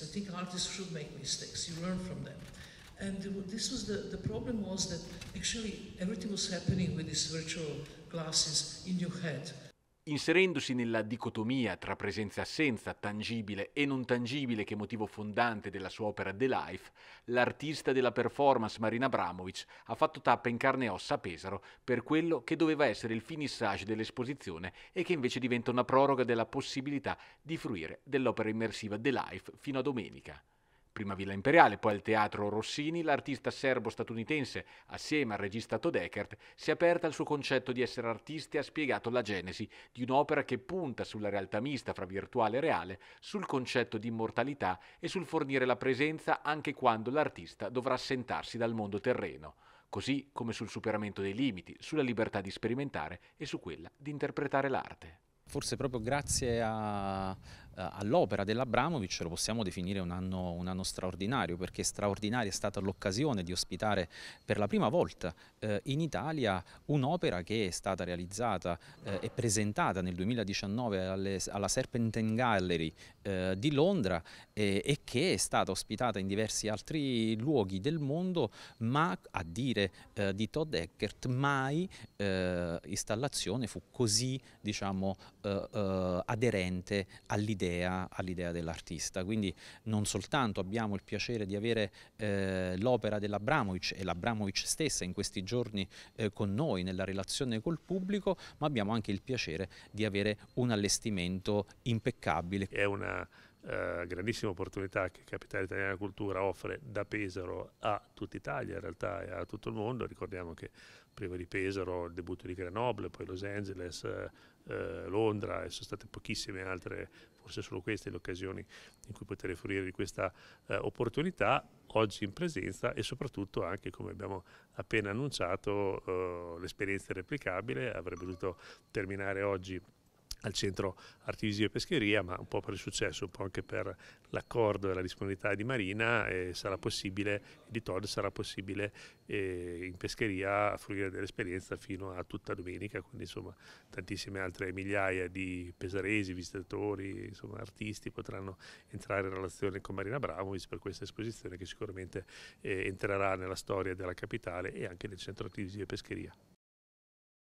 mistakes. I think artists should make mistakes. You learn from them. And this was the, the problem was that actually everything was happening with these virtual glasses in your head. Inserendosi nella dicotomia tra presenza e assenza, tangibile e non tangibile che motivo fondante della sua opera The Life, l'artista della performance Marina Abramovic ha fatto tappa in carne e ossa a Pesaro per quello che doveva essere il finissage dell'esposizione e che invece diventa una proroga della possibilità di fruire dell'opera immersiva The Life fino a domenica prima Villa Imperiale, poi al Teatro Rossini, l'artista serbo-statunitense, assieme al regista Todekert, si è aperta al suo concetto di essere artista e ha spiegato la genesi di un'opera che punta sulla realtà mista fra virtuale e reale, sul concetto di immortalità e sul fornire la presenza anche quando l'artista dovrà assentarsi dal mondo terreno, così come sul superamento dei limiti, sulla libertà di sperimentare e su quella di interpretare l'arte forse proprio grazie a, eh, all'opera dell'Abramovic lo possiamo definire un anno, un anno, straordinario perché straordinaria è stata l'occasione di ospitare per la prima volta eh, in Italia un'opera che è stata realizzata eh, e presentata nel 2019 alle, alla Serpentine Gallery eh, di Londra e che è stata ospitata in diversi altri luoghi del mondo ma a dire eh, di Todd Eckert mai eh, installazione fu così diciamo, aderente all'idea all'idea dell'artista. Quindi non soltanto abbiamo il piacere di avere eh, l'opera dell'Abramovic e l'Abramovic stessa in questi giorni eh, con noi nella relazione col pubblico, ma abbiamo anche il piacere di avere un allestimento impeccabile. È una eh, grandissima opportunità che Capitale Italiana Cultura offre da Pesaro a tutta Italia in realtà e a tutto il mondo, ricordiamo che prima di Pesaro il debutto di Grenoble, poi Los Angeles, eh, Londra e sono state pochissime altre, forse solo queste le occasioni in cui poter fruire di questa eh, opportunità oggi in presenza e soprattutto anche come abbiamo appena annunciato eh, l'esperienza replicabile avrebbe dovuto terminare oggi al centro Artivisio e Pescheria, ma un po' per il successo, un po' anche per l'accordo e la disponibilità di Marina, eh, sarà possibile, di Todd sarà possibile eh, in pescheria fruire dell'esperienza fino a tutta domenica, quindi insomma tantissime altre migliaia di pesaresi, visitatori, insomma artisti potranno entrare in relazione con Marina Bramovic per questa esposizione che sicuramente eh, entrerà nella storia della capitale e anche del centro Artivisio e Pescheria.